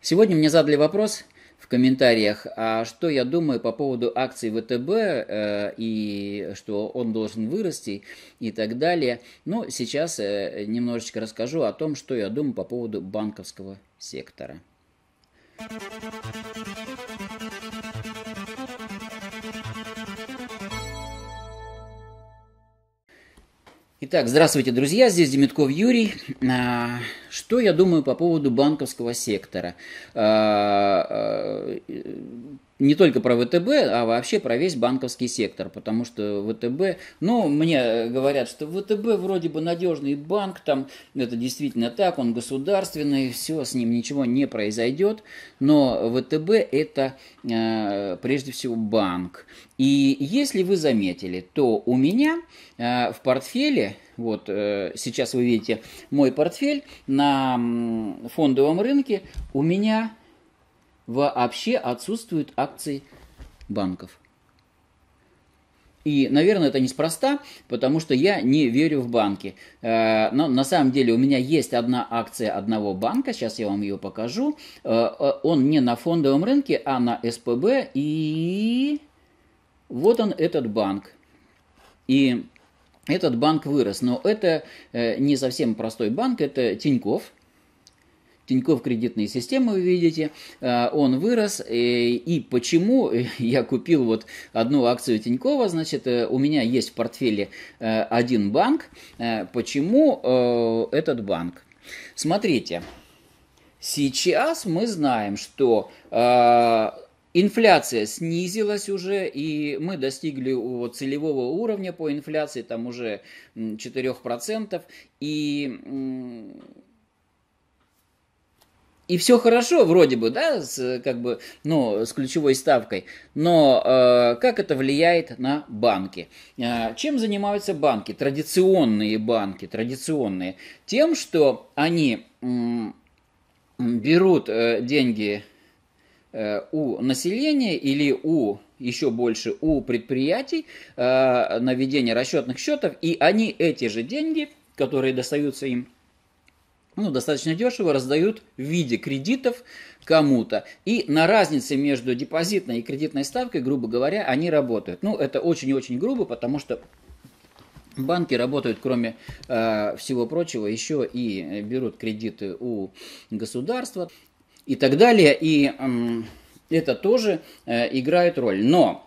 Сегодня мне задали вопрос в комментариях, а что я думаю по поводу акций ВТБ э, и что он должен вырасти и так далее. Ну, сейчас э, немножечко расскажу о том, что я думаю по поводу банковского сектора. Итак, здравствуйте, друзья, здесь Демитков Юрий. А, что я думаю по поводу банковского сектора? А, а, не только про ВТБ, а вообще про весь банковский сектор, потому что ВТБ, ну, мне говорят, что ВТБ вроде бы надежный банк, там, это действительно так, он государственный, все, с ним ничего не произойдет, но ВТБ это э, прежде всего банк. И если вы заметили, то у меня э, в портфеле, вот э, сейчас вы видите мой портфель на фондовом рынке, у меня вообще отсутствуют акции банков. И, наверное, это неспроста, потому что я не верю в банки. Э, но на самом деле у меня есть одна акция одного банка, сейчас я вам ее покажу. Э, э, он не на фондовом рынке, а на СПБ. И вот он, этот банк. И этот банк вырос, но это не совсем простой банк, это Тиньков. Тиньков кредитные системы, вы видите, э, он вырос. Э, и почему э, я купил вот одну акцию Тинькова, значит, у меня есть в портфеле один банк. Почему этот банк? Смотрите, сейчас мы знаем, что Инфляция снизилась уже, и мы достигли целевого уровня по инфляции, там уже 4%. И и все хорошо вроде бы, да, с, как бы, ну, с ключевой ставкой, но э, как это влияет на банки? Э, чем занимаются банки, традиционные банки, традиционные? Тем, что они э, берут э, деньги э, у населения или у еще больше у предприятий э, на ведение расчетных счетов, и они эти же деньги, которые достаются им ну, достаточно дешево раздают в виде кредитов кому-то. И на разнице между депозитной и кредитной ставкой, грубо говоря, они работают. Ну, это очень и очень грубо, потому что Банки работают, кроме э, всего прочего, еще и берут кредиты у государства и так далее. И э, это тоже э, играет роль. Но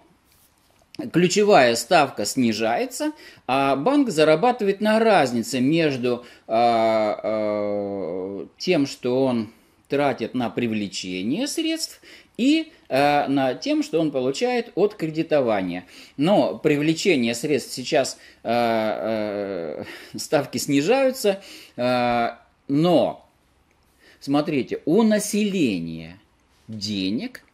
ключевая ставка снижается, а банк зарабатывает на разнице между э, э, тем, что он тратит на привлечение средств и э, на тем, что он получает от кредитования. Но привлечение средств сейчас э, э, ставки снижаются, э, но смотрите, у населения денег –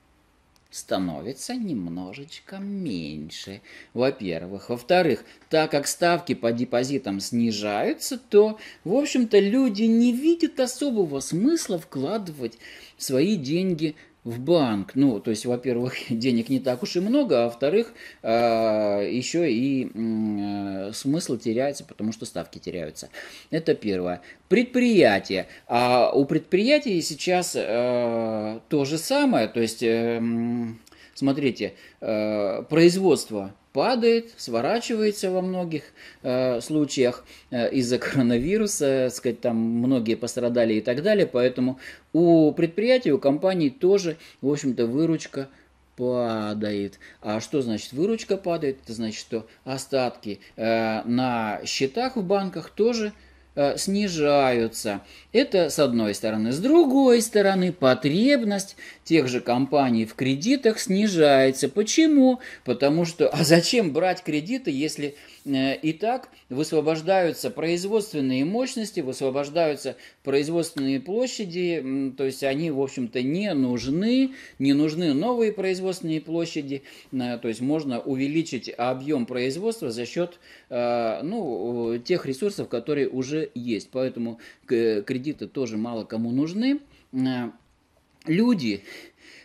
становится немножечко меньше. Во-первых. Во-вторых, так как ставки по депозитам снижаются, то, в общем-то, люди не видят особого смысла вкладывать свои деньги в банк. Ну, то есть, во-первых, денег не так уж и много, а во-вторых, а, еще и э, смысл теряется, потому что ставки теряются. Это первое. Предприятие. А у предприятий сейчас э, то же самое, то есть, эм, смотрите, э, производство падает, сворачивается во многих э, случаях э, из-за коронавируса, э, сказать, там многие пострадали и так далее, поэтому у предприятий, у компаний тоже, в общем-то, выручка падает. А что значит выручка падает? Это значит, что остатки э, на счетах в банках тоже падают Э, снижаются. Это с одной стороны. С другой стороны, потребность тех же компаний в кредитах снижается. Почему? Потому что, а зачем брать кредиты, если Э, итак, высвобождаются производственные мощности, высвобождаются производственные площади, то есть они, в общем-то, не нужны, не нужны новые производственные площади, э, то есть можно увеличить объем производства за счет э, ну, тех ресурсов, которые уже есть. Поэтому кредиты тоже мало кому нужны. Люди,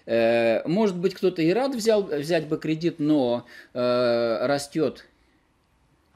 может быть, кто-то и рад взял, взять бы кредит, но э, растет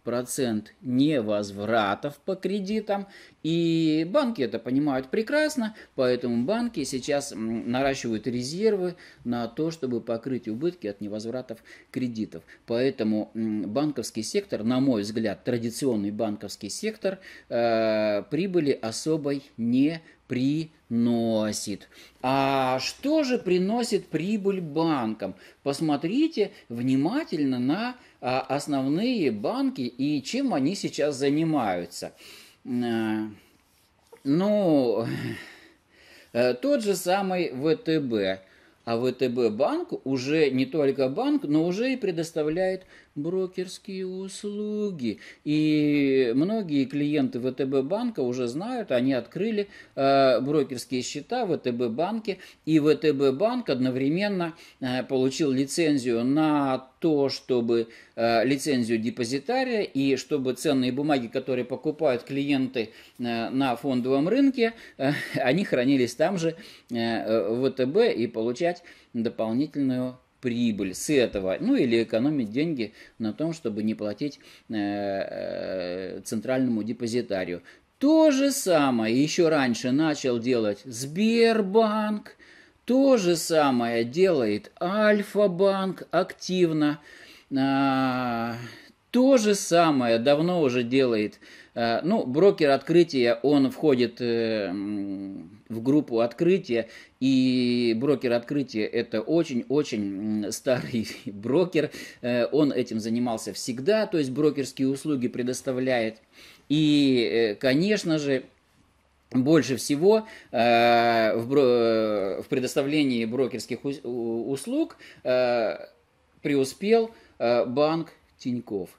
процент невозвратов по кредитам и банки это понимают прекрасно, поэтому банки сейчас наращивают резервы на то, чтобы покрыть убытки от невозвратов кредитов. Поэтому банковский сектор, на мой взгляд, традиционный банковский сектор э, прибыли особой не приносит. А что же приносит прибыль банкам? Посмотрите внимательно на а, основные банки и чем они сейчас занимаются. Э, ну, э, тот же самый ВТБ. А ВТБ банк уже не только банк, но уже и предоставляет брокерские услуги. И многие клиенты ВТБ банка уже знают, они открыли э, брокерские счета в ВТБ банке. И ВТБ банк одновременно э, получил лицензию на то, чтобы э, лицензию депозитария и чтобы ценные бумаги, которые покупают клиенты э, на фондовом рынке, э, они хранились там же э, э в ВТБ и получать дополнительную прибыль с этого, ну или экономить деньги на том, чтобы не платить э, э центральному депозитарию. То же самое еще раньше начал делать Сбербанк, э, то же самое делает Альфа-банк активно. А, то же самое давно уже делает. А, ну, брокер открытия, он входит э, в группу открытия, и брокер открытия это очень-очень старый брокер. Э, он этим занимался всегда, то есть брокерские услуги предоставляет. И, э, конечно же, больше всего э, в, бро, э, в предоставлении брокерских у, услуг э, преуспел э, банк Тиньков.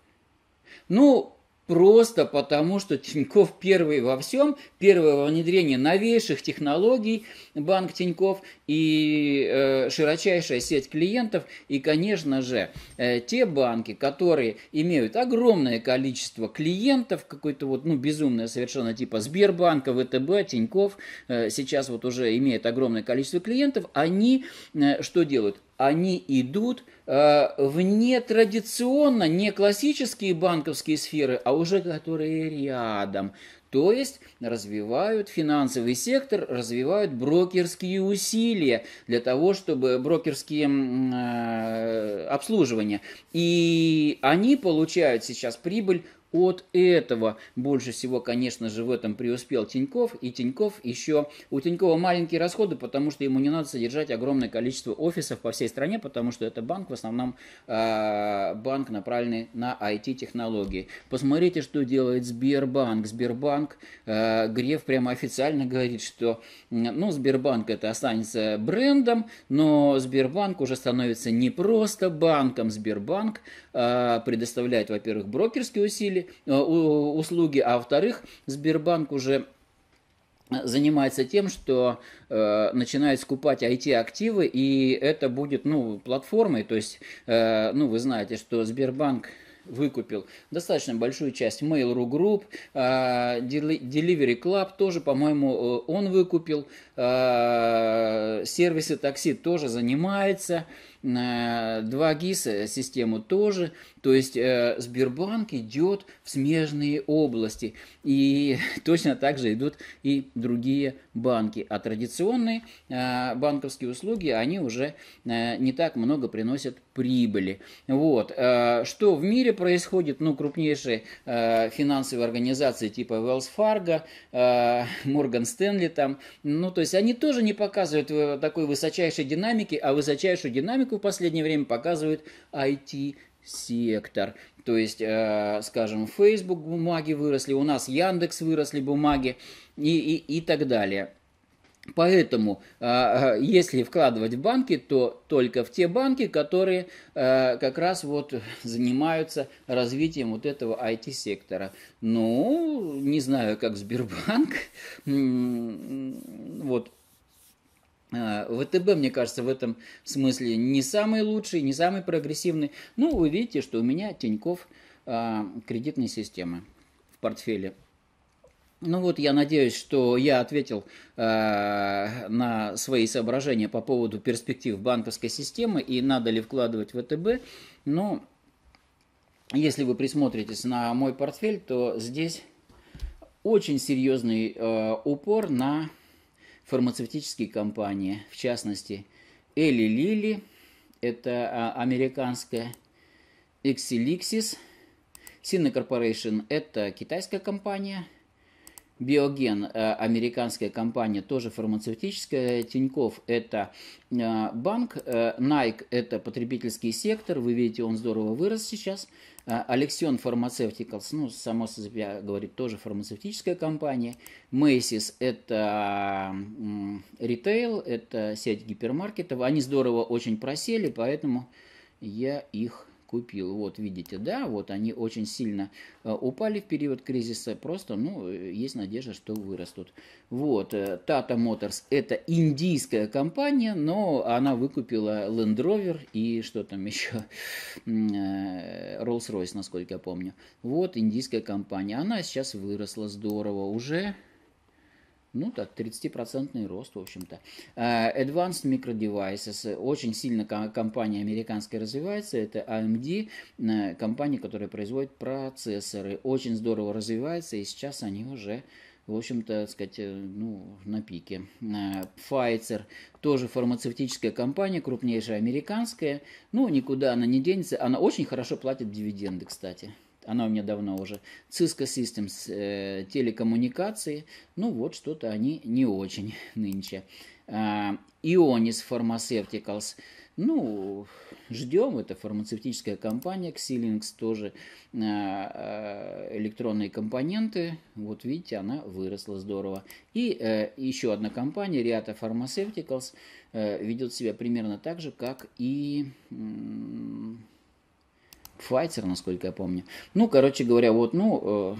Ну, Просто потому, что Тиньков первый во всем, первый во внедрении новейших технологий, банк Тиньков и э, широчайшая сеть клиентов. И, конечно же, э, те банки, которые имеют огромное количество клиентов, какой-то вот, ну, безумное совершенно типа Сбербанка, ВТБ, Тиньков, э, сейчас вот уже имеет огромное количество клиентов, они э, что делают? они идут э, в нетрадиционно, не классические банковские сферы, а уже которые рядом. То есть развивают финансовый сектор, развивают брокерские усилия для того, чтобы брокерские э, обслуживания. И они получают сейчас прибыль от этого больше всего, конечно же, в этом преуспел Тиньков. И Тиньков еще... У Тинькова маленькие расходы, потому что ему не надо содержать огромное количество офисов по всей стране, потому что это банк, в основном э, банк направленный на IT-технологии. Посмотрите, что делает Сбербанк. Сбербанк, э, Греф прямо официально говорит, что ну, Сбербанк это останется брендом, но Сбербанк уже становится не просто банком. Сбербанк э, предоставляет, во-первых, брокерские усилия, Э, услуги, а во-вторых, Сбербанк уже занимается тем, что э, начинает скупать IT-активы, и это будет, ну, платформой, то есть, э, ну, вы знаете, что Сбербанк выкупил достаточно большую часть Mail.ru Group, э, Delivery Club тоже, по-моему, э, он выкупил, э, сервисы такси тоже занимается, 2GIS э, систему тоже, то есть э, Сбербанк идет в смежные области. И точно так же идут и другие банки. А традиционные э, банковские услуги, они уже э, не так много приносят прибыли. Вот. Э, что в мире происходит? Ну, крупнейшие э, финансовые организации типа Wells Fargo, э, Morgan Stanley там. Ну, то есть они тоже не показывают э, такой высочайшей динамики, а высочайшую динамику в последнее время показывают IT сектор. То есть, э, скажем, Facebook бумаги выросли, у нас Яндекс выросли бумаги и, и, и так далее. Поэтому, э, э если вкладывать в банки, то только в те банки, которые э, как раз вот занимаются развитием вот этого IT-сектора. Ну, не знаю, как Сбербанк, вот а, ВТБ, мне кажется, в этом смысле не самый лучший, не самый прогрессивный. Ну, вы видите, что у меня Тиньков а, кредитной системы в портфеле. Ну вот, я надеюсь, что я ответил э, на свои соображения по поводу перспектив банковской системы и надо ли вкладывать в ВТБ. Но если вы присмотритесь на мой портфель, то здесь очень серьезный э, упор на фармацевтические компании, в частности, Эли Лили, это а, американская, Exelixis, Sina Corporation – это китайская компания, Биоген, э, американская компания, тоже фармацевтическая. Тиньков – это э, банк. Э, Nike – это потребительский сектор. Вы видите, он здорово вырос сейчас. Alexion Фармацевтикалс, ну, само собой говорит, тоже фармацевтическая компания. Macy's – это ритейл, это сеть гипермаркетов. Они здорово очень просели, поэтому я их купил. Вот видите, да, вот они очень сильно э, упали в период кризиса, просто, ну, э, есть надежда, что вырастут. Вот, э, Tata Motors это индийская компания, но она выкупила Land Rover и что там еще, Rolls-Royce, насколько я помню. Вот индийская компания, она сейчас выросла здорово уже, ну так, 30% рост, в общем-то. Э, Advanced Micro Devices. Очень сильно компания американская развивается. Это AMD, э, компания, которая производит процессоры. Очень здорово развивается, и сейчас они уже в общем-то, сказать, э, ну, на пике. Pfizer тоже фармацевтическая компания, крупнейшая американская. Ну, никуда она не денется. Она очень хорошо платит дивиденды, кстати. Она у меня давно уже. Cisco Systems э, телекоммуникации. Ну вот что-то они не очень нынче. Э, Ionis Pharmaceuticals. Ну, ждем. Это фармацевтическая компания. Xilinx тоже а, а, электронные компоненты. Вот видите, она выросла здорово. И э, еще одна компания, Riata Pharmaceuticals, э, ведет себя примерно так же, как и... Э, Файтер, насколько я помню. Ну, короче говоря, вот, ну, э,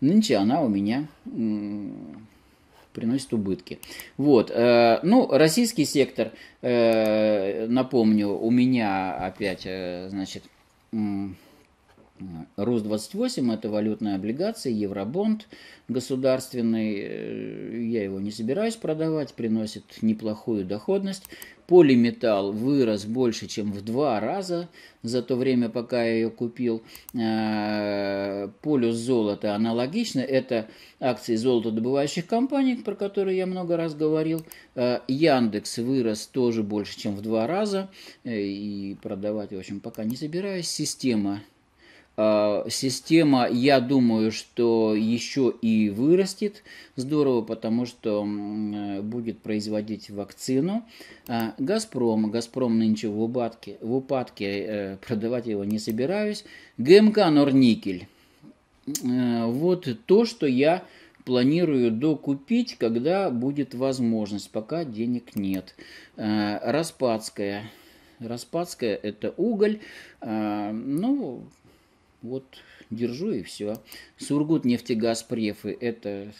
нынче она у меня приносит убытки. Вот, э, ну, российский сектор, э, напомню, у меня опять, значит, РУС-28 – это валютная облигация, евробонд государственный. Э, я его не собираюсь продавать, приносит неплохую доходность. Полиметалл вырос больше, чем в два раза за то время, пока я ее купил. Э, полюс золота аналогично. Это акции золотодобывающих компаний, про которые я много раз говорил. Э, Яндекс вырос тоже больше, чем в два раза. И продавать, в общем, пока не собираюсь. Система а, система, я думаю, что еще и вырастет здорово, потому что э, будет производить вакцину. А, Газпром, Газпром нынче в упадке, в упадке э, продавать его не собираюсь. ГМК Норникель. Э, вот то, что я планирую докупить, когда будет возможность, пока денег нет. А, Распадская. Распадская – это уголь. Ну, вот держу и все. Сургут, нефтегаз, префы – это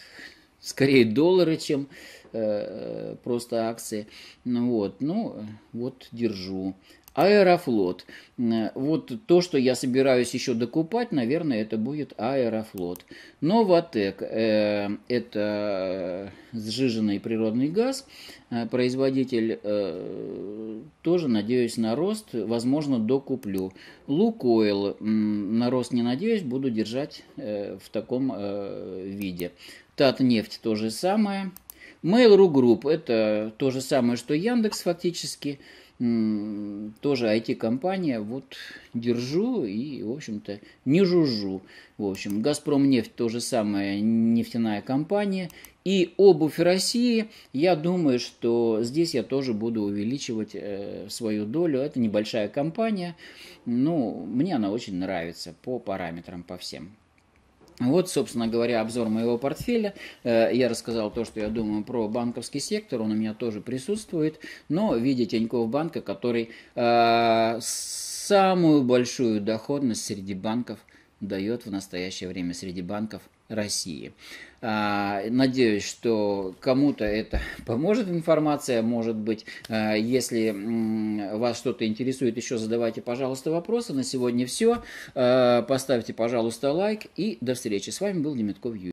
скорее доллары, чем э, э просто акции. Ну вот, ну вот держу. Аэрофлот. Вот то, что я собираюсь еще докупать, наверное, это будет Аэрофлот. Новотек э, – это сжиженный природный газ. Э, производитель э, тоже, надеюсь, на рост, возможно, докуплю. Лукойл – на рост не надеюсь, буду держать э, в таком э, виде. Татнефть – то же самое – Mail.ru Group – это то же самое, что Яндекс фактически, тоже IT-компания, вот держу и, в общем-то, не жужжу. В общем, «Газпромнефть» – то же самое, нефтяная компания. И обувь России, я думаю, что здесь я тоже буду увеличивать э, свою долю. Это небольшая компания, но ну, мне она очень нравится по параметрам, по всем. Вот, собственно говоря, обзор моего портфеля. Э, я рассказал то, что я думаю про банковский сектор, он у меня тоже присутствует, но в виде Тинькофф банка, который э, самую большую доходность среди банков дает в настоящее время среди банков России. А, надеюсь, что кому-то это поможет информация, может быть, а, если вас что-то интересует, еще задавайте, пожалуйста, вопросы. На сегодня все. А, поставьте, пожалуйста, лайк и до встречи. С вами был Демятков Юрий.